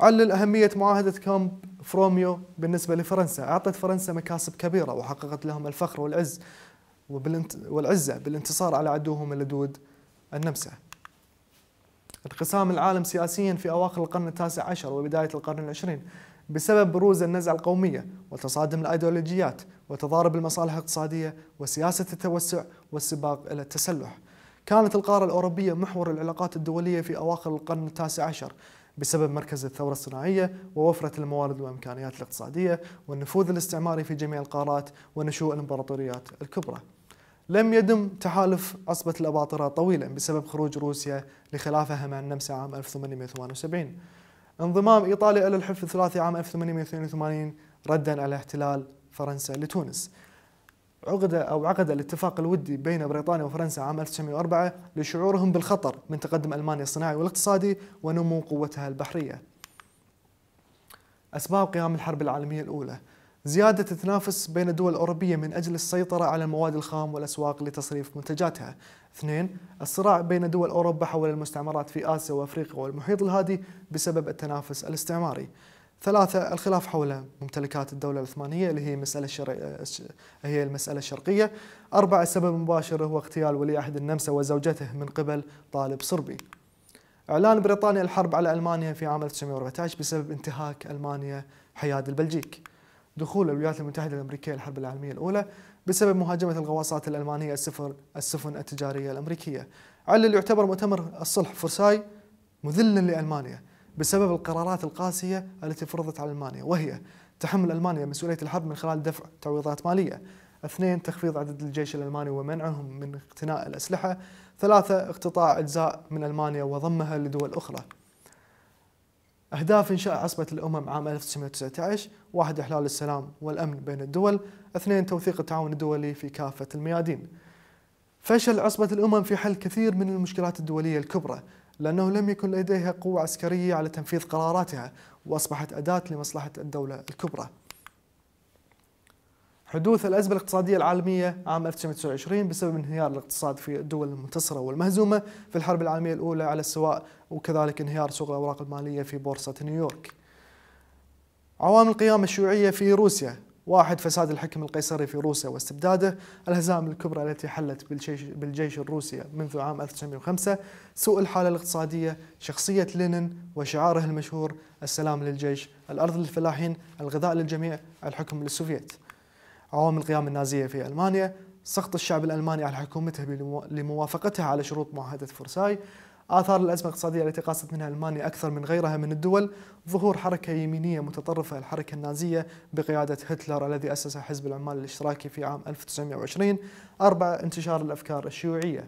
علل أهمية معاهدة كامب فروميو بالنسبة لفرنسا أعطت فرنسا مكاسب كبيرة وحققت لهم الفخر والعز والعزة بالانتصار على عدوهم اللدود النمسا انقسام العالم سياسيا في أواخر القرن التاسع عشر وبداية القرن العشرين بسبب بروز النزعة القومية وتصادم الأيديولوجيات وتضارب المصالح الاقتصادية وسياسة التوسع والسباق إلى التسلح كانت القارة الأوروبية محور العلاقات الدولية في أواخر القرن التاسع عشر بسبب مركز الثورة الصناعية ووفرة الموارد والإمكانيات الاقتصادية والنفوذ الاستعماري في جميع القارات ونشوء الإمبراطوريات الكبرى لم يدم تحالف عصبة الأباطرة طويلا بسبب خروج روسيا لخلافها مع النمسا عام 1878 انضمام إيطاليا إلى الحلف الثلاثي عام 1882 ردا على احتلال فرنسا لتونس عقد أو عقد الاتفاق الودي بين بريطانيا وفرنسا عام 1904 لشعورهم بالخطر من تقدم ألمانيا الصناعي والاقتصادي ونمو قوتها البحرية أسباب قيام الحرب العالمية الأولى زيادة تنافس بين الدول الأوروبية من أجل السيطرة على المواد الخام والأسواق لتصريف منتجاتها. اثنين الصراع بين دول أوروبا حول المستعمرات في آسيا وأفريقيا والمحيط الهادي بسبب التنافس الاستعماري. ثلاثة الخلاف حول ممتلكات الدولة العثمانية اللي هي مسألة الشر... هي المسألة الشرقية. أربعة السبب المباشر هو اغتيال ولي عهد النمسا وزوجته من قبل طالب صربي. إعلان بريطانيا الحرب على ألمانيا في عام 1914 بسبب انتهاك ألمانيا حياد البلجيك. دخول الولايات المتحدة الأمريكية الحرب العالمية الأولى بسبب مهاجمة الغواصات الألمانية السفن, السفن التجارية الأمريكية علل يعتبر مؤتمر الصلح فرساي مذلا لألمانيا بسبب القرارات القاسية التي فرضت على ألمانيا وهي تحمل ألمانيا مسؤولية الحرب من خلال دفع تعويضات مالية اثنين تخفيض عدد الجيش الألماني ومنعهم من اقتناء الأسلحة ثلاثة اقتطاع أجزاء من ألمانيا وضمها لدول أخرى أهداف إنشاء عصبة الأمم عام 1919 واحد إحلال السلام والأمن بين الدول اثنين توثيق التعاون الدولي في كافة الميادين فشل عصبة الأمم في حل كثير من المشكلات الدولية الكبرى لأنه لم يكن لديها قوة عسكرية على تنفيذ قراراتها وأصبحت أداة لمصلحة الدولة الكبرى حدوث الأزمة الاقتصادية العالمية عام 1929 بسبب انهيار الاقتصاد في الدول المنتصرة والمهزومة في الحرب العالمية الأولى على السواء وكذلك انهيار سوق الأوراق المالية في بورصة نيويورك عوامل القيام الشيوعية في روسيا واحد فساد الحكم القيصري في روسيا واستبداده الهزائم الكبرى التي حلت بالجيش, بالجيش الروسي منذ عام 1905 سوء الحالة الاقتصادية شخصية لينين وشعاره المشهور السلام للجيش الأرض للفلاحين الغذاء للجميع الحكم للسوفيت عوامل القيام النازية في ألمانيا سقط الشعب الألماني على حكومته لموافقتها على شروط معاهدة فرساي آثار الأزمة الاقتصادية التي قاست منها ألمانيا أكثر من غيرها من الدول ظهور حركة يمينية متطرفة الحركة النازية بقيادة هتلر الذي أسس حزب العمال الاشتراكي في عام 1920 أربعة انتشار الأفكار الشيوعية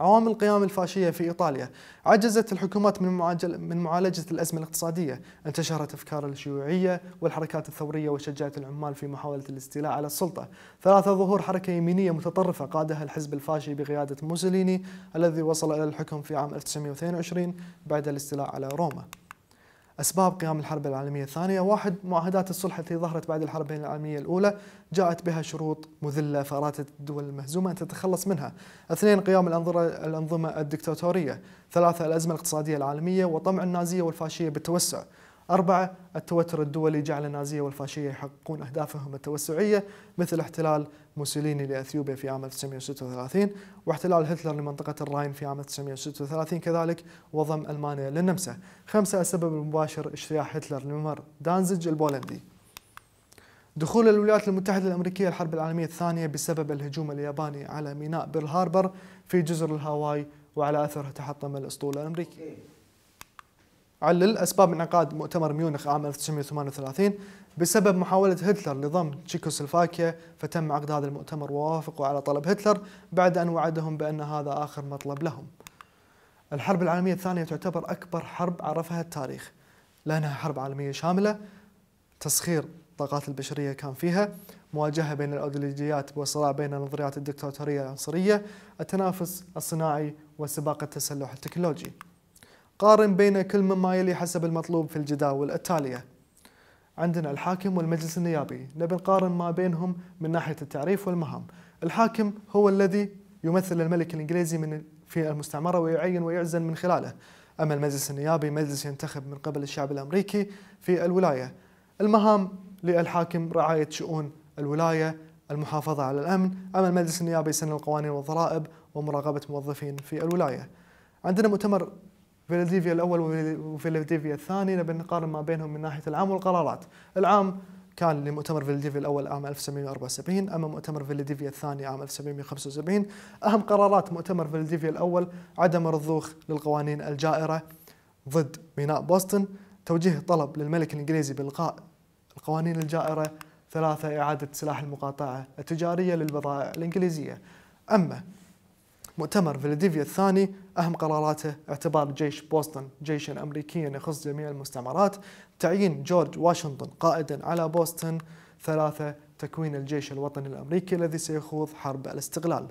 عوامل قيام الفاشية في إيطاليا عجزت الحكومات من, من معالجة الأزمة الاقتصادية انتشرت أفكار الشيوعية والحركات الثورية وشجعت العمال في محاولة الاستيلاء على السلطة ثلاثة ظهور حركة يمينية متطرفة قادها الحزب الفاشي بقيادة موسوليني الذي وصل إلى الحكم في عام 1922 بعد الاستيلاء على روما أسباب قيام الحرب العالمية الثانية واحد معاهدات الصلح التي ظهرت بعد الحربين العالمية الأولى جاءت بها شروط مذلة فأرادت الدول المهزومة أن تتخلص منها اثنين قيام الأنظمة الدكتاتورية ثلاثة الأزمة الاقتصادية العالمية وطمع النازية والفاشية بالتوسع أربعة التوتر الدولي جعل النازية والفاشية يحققون أهدافهم التوسعية مثل احتلال موسوليني لأثيوبيا في عام 1936 واحتلال هتلر لمنطقة الراين في عام 1936 كذلك وضم ألمانيا للنمسا خمسة السبب المباشر اجتياح هتلر لممر دانزج البولندي دخول الولايات المتحدة الأمريكية الحرب العالمية الثانية بسبب الهجوم الياباني على ميناء بيرل هاربر في جزر الهاواي وعلى أثره تحطم الأسطول الأمريكي علل أسباب انعقاد مؤتمر ميونخ عام 1938 بسبب محاولة هتلر لضم تشيكوسلوفاكيا فتم عقد هذا المؤتمر ووافقوا على طلب هتلر بعد أن وعدهم بأن هذا آخر مطلب لهم الحرب العالمية الثانية تعتبر أكبر حرب عرفها التاريخ لأنها حرب عالمية شاملة تسخير الطاقات البشرية كان فيها مواجهة بين الأيديولوجيات والصراع بين النظريات الدكتاتورية العنصرية التنافس الصناعي وسباق التسلح التكنولوجي قارن بين كل مما يلي حسب المطلوب في الجداول التالية عندنا الحاكم والمجلس النيابي نبي نقارن ما بينهم من ناحية التعريف والمهام الحاكم هو الذي يمثل الملك الإنجليزي من في المستعمرة ويعين ويعزل من خلاله أما المجلس النيابي مجلس ينتخب من قبل الشعب الأمريكي في الولاية المهام للحاكم رعاية شؤون الولاية المحافظة على الأمن أما المجلس النيابي سن القوانين والضرائب ومراقبة موظفين في الولاية عندنا مؤتمر فيلادلفيا الاول وفيلادلفيا الثاني نبي نقارن ما بينهم من ناحيه العام والقرارات. العام كان لمؤتمر فيلادلفيا الاول عام 1974 اما مؤتمر فيلادلفيا الثاني عام 1975 اهم قرارات مؤتمر فيلادلفيا الاول عدم الرضوخ للقوانين الجائره ضد ميناء بوسطن توجيه طلب للملك الانجليزي بالغاء القوانين الجائره ثلاثه اعاده سلاح المقاطعه التجاريه للبضائع الانجليزيه اما مؤتمر فيلاديفيا الثاني أهم قراراته اعتبار جيش بوسطن جيشا أمريكيا يخص جميع المستعمرات تعيين جورج واشنطن قائدا على بوسطن ثلاثة تكوين الجيش الوطني الأمريكي الذي سيخوض حرب الاستقلال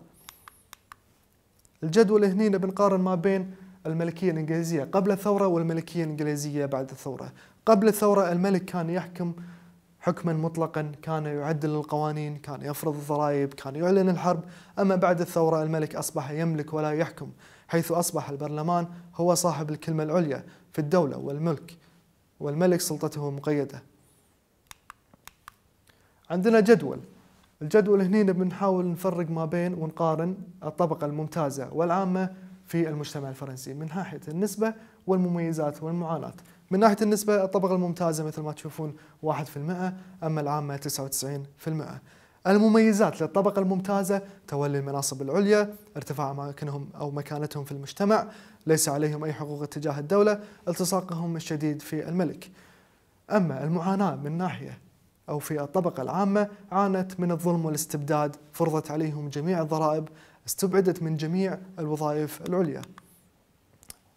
الجدول هنا بنقارن ما بين الملكية الإنجليزية قبل الثورة والملكية الإنجليزية بعد الثورة قبل الثورة الملك كان يحكم حكما مطلقا كان يعدل القوانين كان يفرض الضرائب كان يعلن الحرب أما بعد الثورة الملك أصبح يملك ولا يحكم حيث أصبح البرلمان هو صاحب الكلمة العليا في الدولة والملك والملك سلطته مقيدة عندنا جدول الجدول هنا بنحاول نفرق ما بين ونقارن الطبقة الممتازة والعامة في المجتمع الفرنسي من ناحية النسبة والمميزات والمعاناة من ناحية النسبة الطبقة الممتازة مثل ما تشوفون 1% أما العامة 99% المميزات للطبقة الممتازة تولي المناصب العليا ارتفاع أماكنهم أو مكانتهم في المجتمع ليس عليهم أي حقوق اتجاه الدولة التصاقهم الشديد في الملك أما المعاناة من ناحية أو في الطبقة العامة عانت من الظلم والاستبداد فرضت عليهم جميع الضرائب استبعدت من جميع الوظائف العليا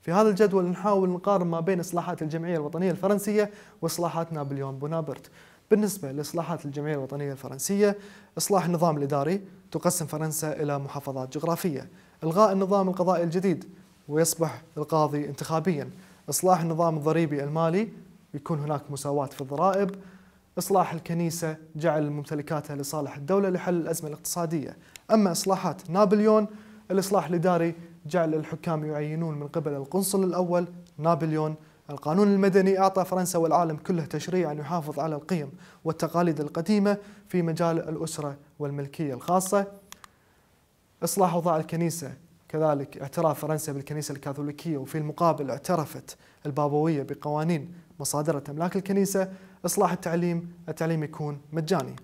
في هذا الجدول نحاول نقارن ما بين إصلاحات الجمعية الوطنية الفرنسية وإصلاحات نابليون بونابرت بالنسبة لإصلاحات الجمعية الوطنية الفرنسية إصلاح النظام الإداري تقسم فرنسا إلى محافظات جغرافية إلغاء النظام القضائي الجديد ويصبح القاضي انتخابيا إصلاح النظام الضريبي المالي يكون هناك مساواة في الضرائب إصلاح الكنيسة جعل ممتلكاتها لصالح الدولة لحل الأزمة الاقتصادية أما إصلاحات نابليون الإصلاح الإداري جعل الحكام يعينون من قبل القنصل الأول نابليون القانون المدني أعطى فرنسا والعالم كله تشريعا يحافظ على القيم والتقاليد القديمة في مجال الأسرة والملكية الخاصة إصلاح وضع الكنيسة كذلك اعتراف فرنسا بالكنيسة الكاثوليكية وفي المقابل اعترفت البابوية بقوانين مصادرة أملاك الكنيسة إصلاح التعليم التعليم يكون مجاني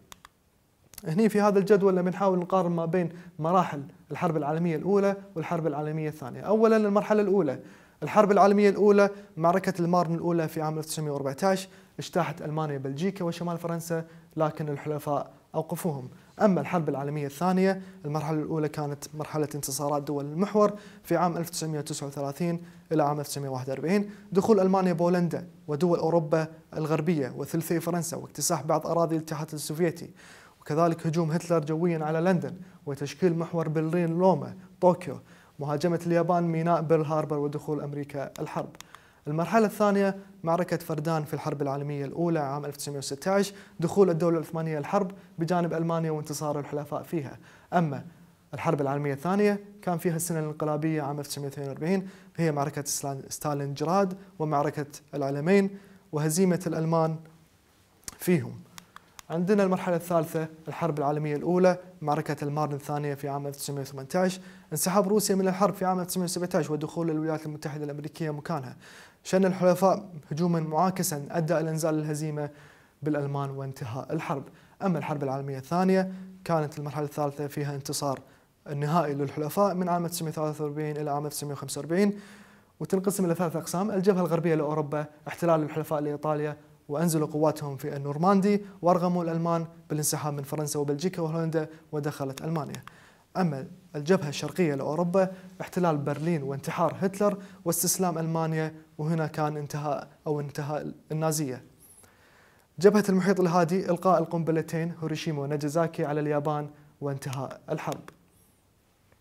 هني في هذا الجدول لما نحاول نقارن ما بين مراحل الحرب العالمية الأولى والحرب العالمية الثانية أولا المرحلة الأولى الحرب العالمية الأولى معركة المارن الأولى في عام 1914 اجتاحت ألمانيا بلجيكا وشمال فرنسا لكن الحلفاء أوقفوهم أما الحرب العالمية الثانية المرحلة الأولى كانت مرحلة انتصارات دول المحور في عام 1939 إلى عام 1941 دخول ألمانيا بولندا ودول أوروبا الغربية وثلثي فرنسا واكتساح بعض أراضي الاتحاد السوفيتي وكذلك هجوم هتلر جويا على لندن وتشكيل محور برلين روما طوكيو مهاجمة اليابان ميناء بيرل هاربر ودخول أمريكا الحرب المرحلة الثانية معركة فردان في الحرب العالمية الأولى عام 1916 دخول الدولة العثمانية الحرب بجانب ألمانيا وانتصار الحلفاء فيها أما الحرب العالمية الثانية كان فيها السنة الانقلابية عام 1942 هي معركة ستالينجراد ومعركة العلمين وهزيمة الألمان فيهم عندنا المرحلة الثالثة الحرب العالمية الأولى معركة المارن الثانية في عام 1918 انسحاب روسيا من الحرب في عام 1917 ودخول الولايات المتحدة الأمريكية مكانها شن الحلفاء هجوما معاكسا أدى إلى انزال الهزيمة بالألمان وانتهاء الحرب أما الحرب العالمية الثانية كانت المرحلة الثالثة فيها انتصار النهائي للحلفاء من عام 1943 إلى عام 1945 وتنقسم إلى ثلاث أقسام الجبهة الغربية لأوروبا احتلال الحلفاء لإيطاليا وأنزلوا قواتهم في النورماندي وأرغموا الألمان بالانسحاب من فرنسا وبلجيكا وهولندا ودخلت ألمانيا أما الجبهة الشرقية لأوروبا احتلال برلين وانتحار هتلر واستسلام ألمانيا وهنا كان انتهاء أو انتهاء النازية جبهة المحيط الهادي إلقاء القنبلتين هيروشيما وناجازاكي على اليابان وانتهاء الحرب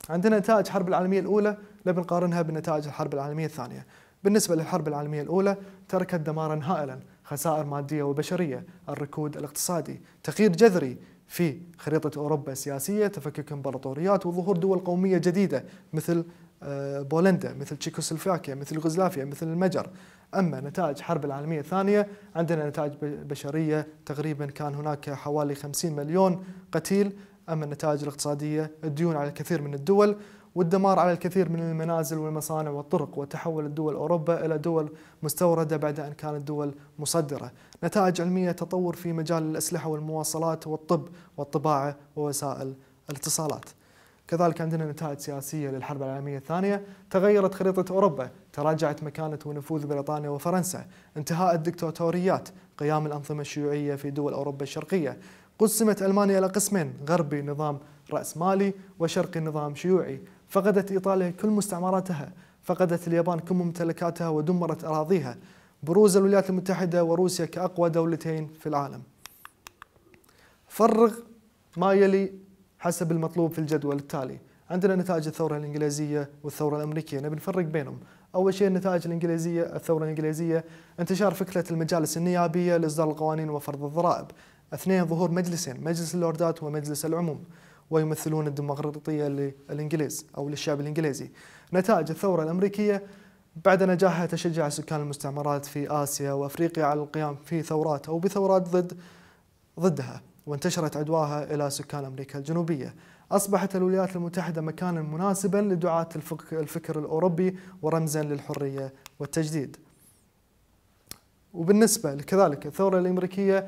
عندنا نتائج الحرب العالمية الأولى نقارنها بنتائج الحرب العالمية الثانية بالنسبة للحرب العالمية الأولى تركت دمارا هائلا خسائر مادية وبشرية الركود الاقتصادي تغيير جذري في خريطة أوروبا السياسية تفكك إمبراطوريات وظهور دول قومية جديدة مثل آه، بولندا مثل تشيكوسلوفاكيا مثل يوغوسلافيا مثل المجر أما نتائج الحرب العالمية الثانية عندنا نتائج بشرية تقريبا كان هناك حوالي 50 مليون قتيل أما النتائج الاقتصادية الديون على الكثير من الدول والدمار على الكثير من المنازل والمصانع والطرق وتحولت دول أوروبا إلى دول مستوردة بعد أن كانت دول مصدرة نتائج علمية تطور في مجال الأسلحة والمواصلات والطب والطباعة ووسائل الاتصالات كذلك عندنا نتائج سياسية للحرب العالمية الثانية تغيرت خريطة أوروبا تراجعت مكانة ونفوذ بريطانيا وفرنسا انتهاء الدكتاتوريات قيام الأنظمة الشيوعية في دول أوروبا الشرقية قسمت ألمانيا إلى قسمين غربي نظام رأسمالي وشرقي نظام شيوعي فقدت إيطاليا كل مستعمراتها فقدت اليابان كل ممتلكاتها ودمرت أراضيها بروز الولايات المتحدة وروسيا كأقوى دولتين في العالم فرغ ما يلي حسب المطلوب في الجدول التالي عندنا نتائج الثورة الإنجليزية والثورة الأمريكية نبي نفرق بينهم أول شيء النتائج الإنجليزية الثورة الإنجليزية انتشار فكرة المجالس النيابية لإصدار القوانين وفرض الضرائب اثنين ظهور مجلسين مجلس اللوردات ومجلس العموم ويمثلون الديمقراطية للإنجليز أو للشعب الإنجليزي نتائج الثورة الأمريكية بعد نجاحها تشجع سكان المستعمرات في آسيا وأفريقيا على القيام في ثورات أو بثورات ضد ضدها وانتشرت عدواها إلى سكان أمريكا الجنوبية أصبحت الولايات المتحدة مكانا مناسبا لدعاة الفكر الأوروبي ورمزا للحرية والتجديد وبالنسبة لكذلك الثورة الأمريكية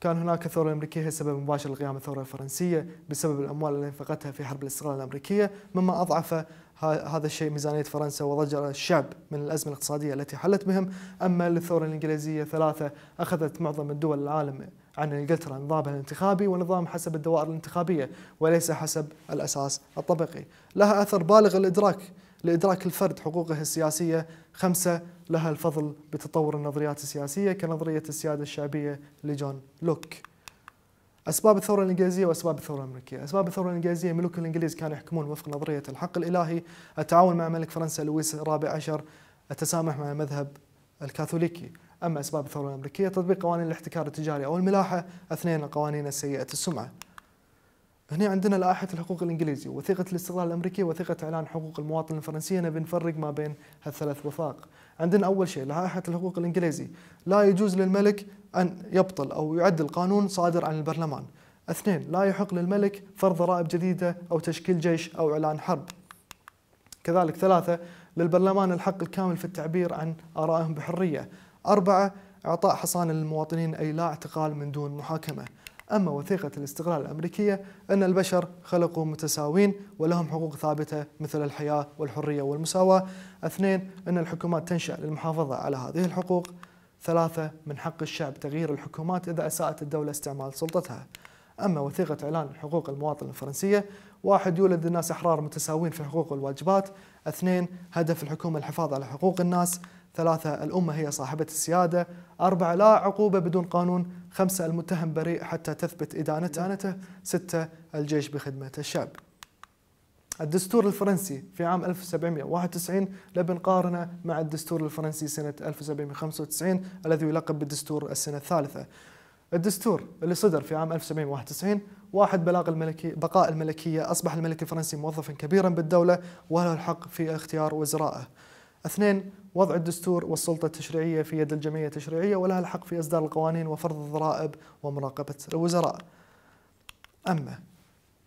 كان هناك ثورة أمريكية هي سبب مباشر لقيام الثورة الفرنسية بسبب الأموال التي انفقتها في حرب الاستقلال الأمريكية مما أضعف هذا الشيء ميزانية فرنسا وضجر الشعب من الأزمة الاقتصادية التي حلت بهم أما للثورة الإنجليزية ثلاثة أخذت معظم الدول العالم عن انجلترا نظامها الانتخابي ونظام حسب الدوائر الانتخابية وليس حسب الأساس الطبقي لها أثر بالغ الإدراك لإدراك الفرد حقوقه السياسية خمسة لها الفضل بتطور النظريات السياسية كنظرية السيادة الشعبية لجون لوك أسباب الثورة الإنجليزية وأسباب الثورة الأمريكية أسباب الثورة الإنجليزية ملوك الإنجليز كانوا يحكمون وفق نظرية الحق الإلهي التعاون مع ملك فرنسا لويس الرابع عشر التسامح مع المذهب الكاثوليكي أما أسباب الثورة الأمريكية تطبيق قوانين الاحتكار التجاري أو الملاحة اثنين القوانين السيئة السمعة هنا عندنا لائحة الحقوق الإنجليزية وثيقة الاستقلال الأمريكية وثيقة إعلان حقوق المواطن الفرنسية نبي نفرق ما بين هالثلاث وثائق عندنا أول شيء لائحة الحقوق الإنجليزي لا يجوز للملك أن يبطل أو يعدل قانون صادر عن البرلمان اثنين لا يحق للملك فرض ضرائب جديدة أو تشكيل جيش أو إعلان حرب كذلك ثلاثة للبرلمان الحق الكامل في التعبير عن آرائهم بحرية أربعة إعطاء حصانة للمواطنين أي لا اعتقال من دون محاكمة أما وثيقة الاستقلال الأمريكية أن البشر خلقوا متساوين ولهم حقوق ثابتة مثل الحياة والحرية والمساواة اثنين أن الحكومات تنشأ للمحافظة على هذه الحقوق ثلاثة من حق الشعب تغيير الحكومات إذا أساءت الدولة استعمال سلطتها أما وثيقة إعلان حقوق المواطن الفرنسية واحد يولد الناس أحرار متساوين في الحقوق والواجبات اثنين هدف الحكومة الحفاظ على حقوق الناس ثلاثة الأمة هي صاحبة السيادة أربعة لا عقوبة بدون قانون خمسة المتهم بريء حتى تثبت إدانته إدانته ستة الجيش بخدمة الشعب الدستور الفرنسي في عام 1791 قارنة مع الدستور الفرنسي سنة 1795 الذي يلقب بالدستور السنة الثالثة الدستور اللي صدر في عام 1791 واحد بلاغ الملكي بقاء الملكية أصبح الملك الفرنسي موظفا كبيرا بالدولة وله الحق في اختيار وزرائه اثنين وضع الدستور والسلطة التشريعية في يد الجمعية التشريعية ولها الحق في إصدار القوانين وفرض الضرائب ومراقبة الوزراء أما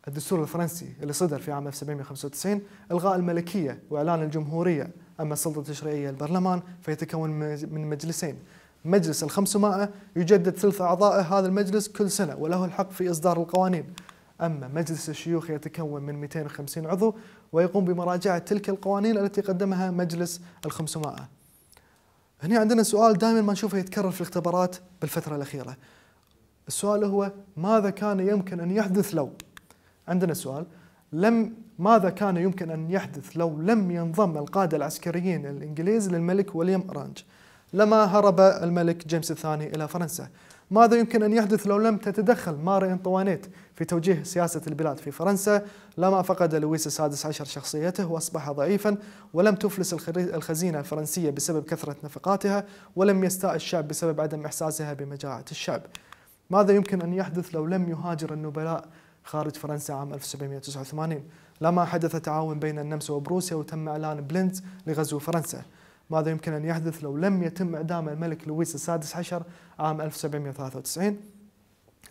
الدستور الفرنسي اللي صدر في عام 1795 إلغاء الملكية وإعلان الجمهورية أما السلطة التشريعية البرلمان فيتكون من مجلسين مجلس الخمسمائة يجدد ثلث أعضائه هذا المجلس كل سنة وله الحق في إصدار القوانين أما مجلس الشيوخ يتكون من 250 عضو ويقوم بمراجعة تلك القوانين التي قدمها مجلس الخمسمائة هنا عندنا سؤال دائما ما نشوفه يتكرر في الاختبارات بالفترة الأخيرة السؤال هو ماذا كان يمكن أن يحدث لو عندنا سؤال لم ماذا كان يمكن أن يحدث لو لم ينضم القادة العسكريين الإنجليز للملك وليام أرانج لما هرب الملك جيمس الثاني إلى فرنسا ماذا يمكن أن يحدث لو لم تتدخل ماري أنطوانيت في توجيه سياسة البلاد في فرنسا لما فقد لويس السادس عشر شخصيته وأصبح ضعيفا ولم تفلس الخزينة الفرنسية بسبب كثرة نفقاتها ولم يستاء الشعب بسبب عدم إحساسها بمجاعة الشعب ماذا يمكن أن يحدث لو لم يهاجر النبلاء خارج فرنسا عام 1789 لما حدث تعاون بين النمسا وبروسيا وتم إعلان بلينز لغزو فرنسا ماذا يمكن أن يحدث لو لم يتم إعدام الملك لويس السادس عشر عام 1793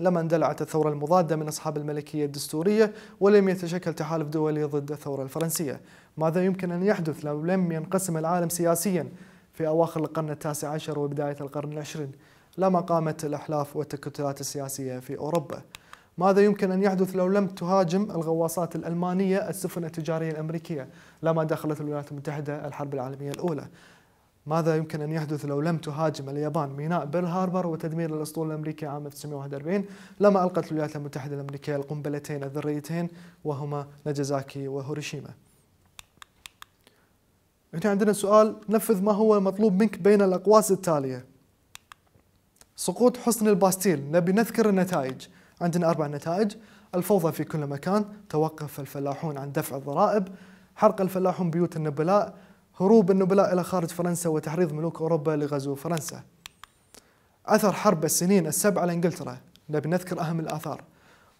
لما اندلعت الثورة المضادة من أصحاب الملكية الدستورية ولم يتشكل تحالف دولي ضد الثورة الفرنسية ماذا يمكن أن يحدث لو لم ينقسم العالم سياسيا في أواخر القرن التاسع عشر وبداية القرن العشرين لما قامت الأحلاف والتكتلات السياسية في أوروبا ماذا يمكن أن يحدث لو لم تهاجم الغواصات الألمانية السفن التجارية الأمريكية لما دخلت الولايات المتحدة الحرب العالمية الأولى ماذا يمكن أن يحدث لو لم تهاجم اليابان ميناء بيرل هاربر وتدمير الأسطول الأمريكي عام 1941 لما ألقت الولايات المتحدة الأمريكية القنبلتين الذريتين وهما ناجازاكي وهيروشيما هنا عندنا سؤال نفذ ما هو المطلوب منك بين الأقواس التالية سقوط حصن الباستيل نبي نذكر النتائج عندنا أربع نتائج الفوضى في كل مكان توقف الفلاحون عن دفع الضرائب حرق الفلاحون بيوت النبلاء هروب النبلاء إلى خارج فرنسا وتحريض ملوك أوروبا لغزو فرنسا أثر حرب السنين السبع على إنجلترا نبي نذكر أهم الآثار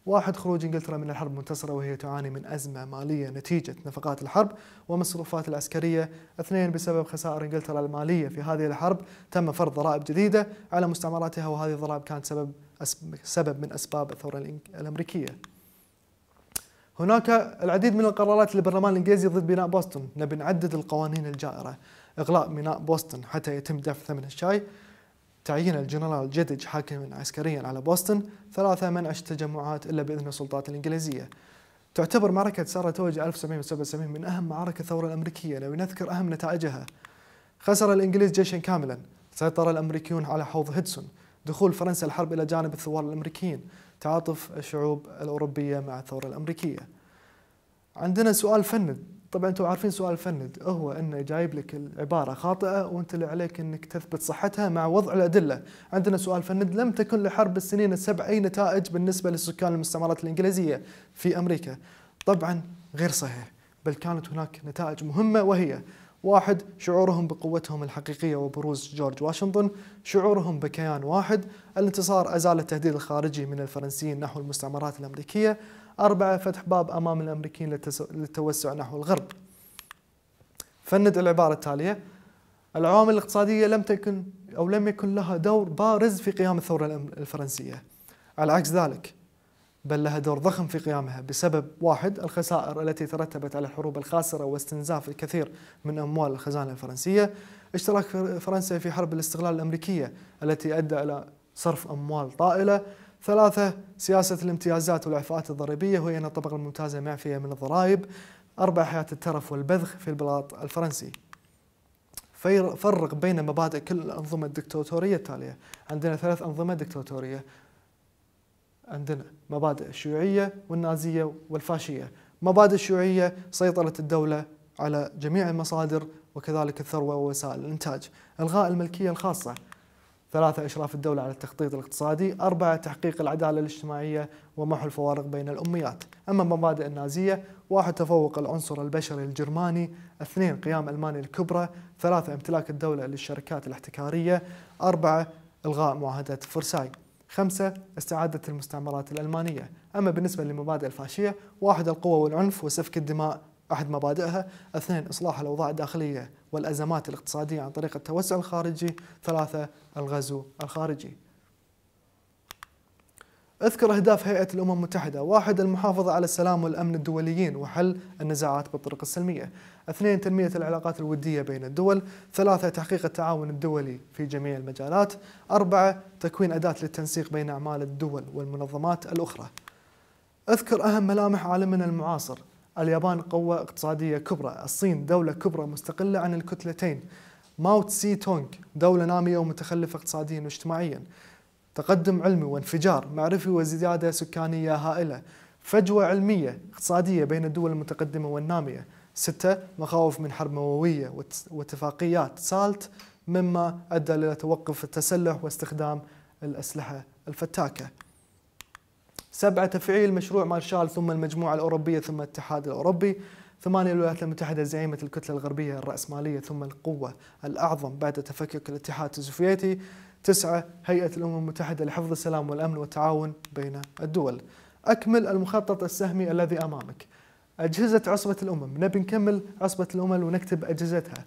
واحد خروج انجلترا من الحرب منتصره وهي تعاني من ازمه ماليه نتيجه نفقات الحرب ومصروفات العسكريه، اثنين بسبب خسائر انجلترا الماليه في هذه الحرب تم فرض ضرائب جديده على مستعمراتها وهذه الضرائب كانت سبب سبب من اسباب الثوره الامريكيه. هناك العديد من القرارات للبرلمان الانجليزي ضد بناء بوسطن، نبي نعدد القوانين الجائره، اغلاق ميناء بوسطن حتى يتم دفع ثمن الشاي، تعيين الجنرال جدج حاكما عسكريا على بوسطن ثلاثة منعش تجمعات إلا بإذن السلطات الإنجليزية تعتبر معركة ساراتوجا 1777 من أهم معارك الثورة الأمريكية لو نذكر أهم نتائجها خسر الإنجليز جيشا كاملا سيطر الأمريكيون على حوض هيدسون دخول فرنسا الحرب إلى جانب الثوار الأمريكيين تعاطف الشعوب الأوروبية مع الثورة الأمريكية عندنا سؤال فن طبعا انتم عارفين سؤال الفند هو انه جايب لك العباره خاطئه وانت اللي عليك انك تثبت صحتها مع وضع الادله. عندنا سؤال فند لم تكن لحرب السنين السبع اي نتائج بالنسبه لسكان المستعمرات الانجليزيه في امريكا. طبعا غير صحيح بل كانت هناك نتائج مهمه وهي واحد شعورهم بقوتهم الحقيقية وبروز جورج واشنطن شعورهم بكيان واحد الانتصار أزال التهديد الخارجي من الفرنسيين نحو المستعمرات الأمريكية أربعة فتح باب أمام الأمريكيين للتوسع نحو الغرب فند العبارة التالية العوامل الاقتصادية لم تكن أو لم يكن لها دور بارز في قيام الثورة الفرنسية على عكس ذلك بل لها دور ضخم في قيامها بسبب واحد الخسائر التي ترتبت على الحروب الخاسرة واستنزاف الكثير من أموال الخزانة الفرنسية اشتراك فرنسا في حرب الاستغلال الأمريكية التي أدى إلى صرف أموال طائلة ثلاثة سياسة الامتيازات والإعفاءات الضريبية وهي أن الطبقة الممتازة معفية من الضرائب أربع حياة الترف والبذخ في البلاط الفرنسي فرق بين مبادئ كل الأنظمة الدكتاتورية التالية عندنا ثلاث أنظمة دكتاتورية عندنا مبادئ الشيوعية والنازية والفاشية مبادئ الشيوعية سيطرة الدولة على جميع المصادر وكذلك الثروة ووسائل الإنتاج إلغاء الملكية الخاصة ثلاثة إشراف الدولة على التخطيط الاقتصادي أربعة تحقيق العدالة الاجتماعية ومحو الفوارق بين الأميات أما مبادئ النازية واحد تفوق العنصر البشري الجرماني اثنين قيام ألمانيا الكبرى ثلاثة امتلاك الدولة للشركات الاحتكارية أربعة إلغاء معاهدة فرساي خمسة استعادة المستعمرات الألمانية أما بالنسبة لمبادئ الفاشية واحد القوة والعنف وسفك الدماء أحد مبادئها اثنين إصلاح الأوضاع الداخلية والأزمات الاقتصادية عن طريق التوسع الخارجي ثلاثة الغزو الخارجي اذكر أهداف هيئة الأمم المتحدة واحد المحافظة على السلام والأمن الدوليين وحل النزاعات بالطرق السلمية اثنين تنمية العلاقات الودية بين الدول ثلاثة تحقيق التعاون الدولي في جميع المجالات أربعة تكوين أداة للتنسيق بين أعمال الدول والمنظمات الأخرى اذكر أهم ملامح عالمنا المعاصر اليابان قوة اقتصادية كبرى الصين دولة كبرى مستقلة عن الكتلتين ماو تسي تونغ دولة نامية ومتخلفة اقتصاديا واجتماعيا تقدم علمي وانفجار معرفي وزيادة سكانية هائلة فجوة علمية اقتصادية بين الدول المتقدمة والنامية ستة مخاوف من حرب نووية واتفاقيات سالت مما أدى إلى توقف التسلح واستخدام الأسلحة الفتاكة سبعة تفعيل مشروع مارشال ثم المجموعة الأوروبية ثم الاتحاد الأوروبي ثمانية الولايات المتحدة زعيمة الكتلة الغربية الرأسمالية ثم القوة الأعظم بعد تفكك الاتحاد السوفيتي تسعة هيئة الأمم المتحدة لحفظ السلام والأمن والتعاون بين الدول أكمل المخطط السهمي الذي أمامك أجهزة عصبة الأمم نبي نكمل عصبة الأمم ونكتب أجهزتها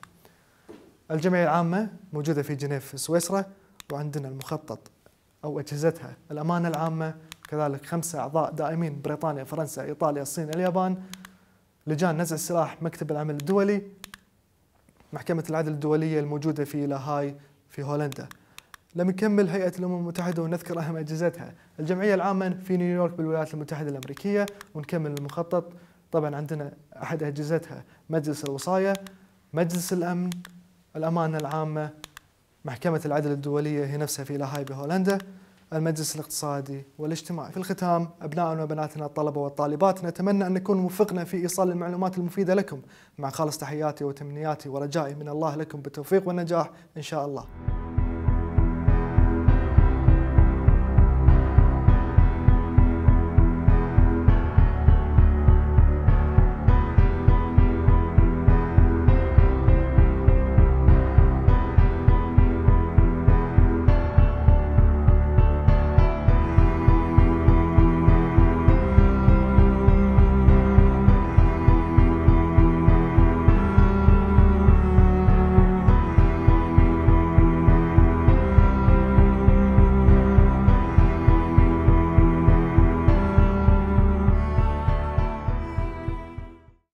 الجمعية العامة موجودة في جنيف سويسرا وعندنا المخطط أو أجهزتها الأمانة العامة كذلك خمسة أعضاء دائمين بريطانيا فرنسا إيطاليا الصين اليابان لجان نزع السلاح مكتب العمل الدولي محكمة العدل الدولية الموجودة في لاهاي في هولندا لما نكمل هيئة الأمم المتحدة ونذكر أهم أجهزتها الجمعية العامة في نيويورك بالولايات المتحدة الأمريكية ونكمل المخطط طبعا عندنا أحد أجهزتها مجلس الوصاية مجلس الأمن الأمانة العامة محكمة العدل الدولية هي نفسها في لاهاي بهولندا المجلس الاقتصادي والاجتماعي في الختام أبنائنا وبناتنا الطلبة والطالبات نتمنى أن نكون وفقنا في إيصال المعلومات المفيدة لكم مع خالص تحياتي وتمنياتي ورجائي من الله لكم بالتوفيق والنجاح إن شاء الله